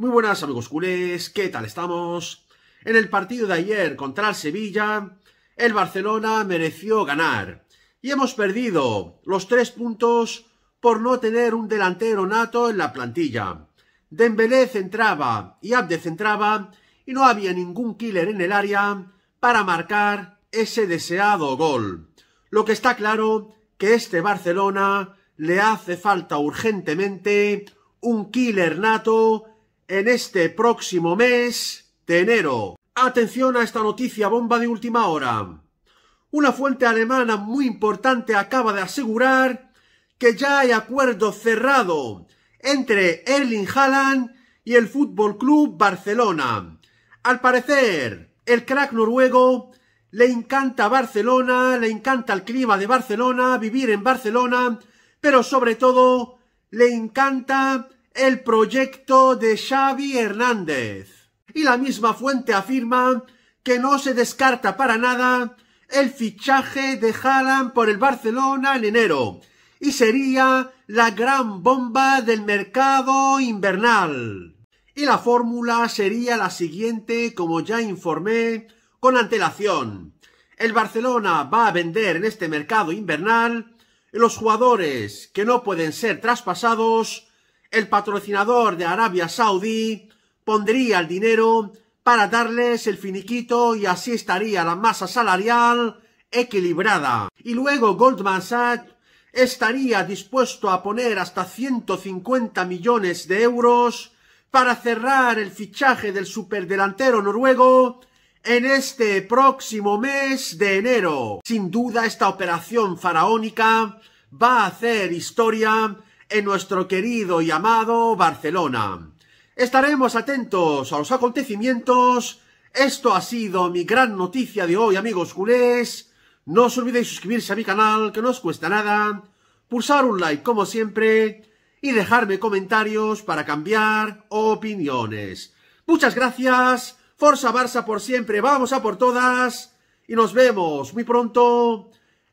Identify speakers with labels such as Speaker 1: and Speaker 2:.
Speaker 1: Muy buenas amigos culés, ¿qué tal estamos? En el partido de ayer contra el Sevilla, el Barcelona mereció ganar. Y hemos perdido los tres puntos por no tener un delantero nato en la plantilla. Dembélé centraba y Abde centraba y no había ningún killer en el área para marcar ese deseado gol. Lo que está claro que este Barcelona le hace falta urgentemente un killer nato en este próximo mes de enero. Atención a esta noticia bomba de última hora. Una fuente alemana muy importante acaba de asegurar que ya hay acuerdo cerrado entre Erling Haaland y el Fútbol Club Barcelona. Al parecer, el crack noruego le encanta Barcelona, le encanta el clima de Barcelona, vivir en Barcelona, pero sobre todo le encanta el proyecto de Xavi Hernández. Y la misma fuente afirma que no se descarta para nada el fichaje de Haaland por el Barcelona en enero y sería la gran bomba del mercado invernal. Y la fórmula sería la siguiente, como ya informé con antelación. El Barcelona va a vender en este mercado invernal los jugadores que no pueden ser traspasados el patrocinador de Arabia Saudí pondría el dinero para darles el finiquito y así estaría la masa salarial equilibrada. Y luego Goldman Sachs estaría dispuesto a poner hasta 150 millones de euros para cerrar el fichaje del superdelantero noruego en este próximo mes de enero. Sin duda esta operación faraónica va a hacer historia en nuestro querido y amado Barcelona. Estaremos atentos a los acontecimientos. Esto ha sido mi gran noticia de hoy, amigos culés. No os olvidéis suscribirse a mi canal, que no os cuesta nada. Pulsar un like, como siempre. Y dejarme comentarios para cambiar opiniones. Muchas gracias. Forza Barça por siempre. Vamos a por todas. Y nos vemos muy pronto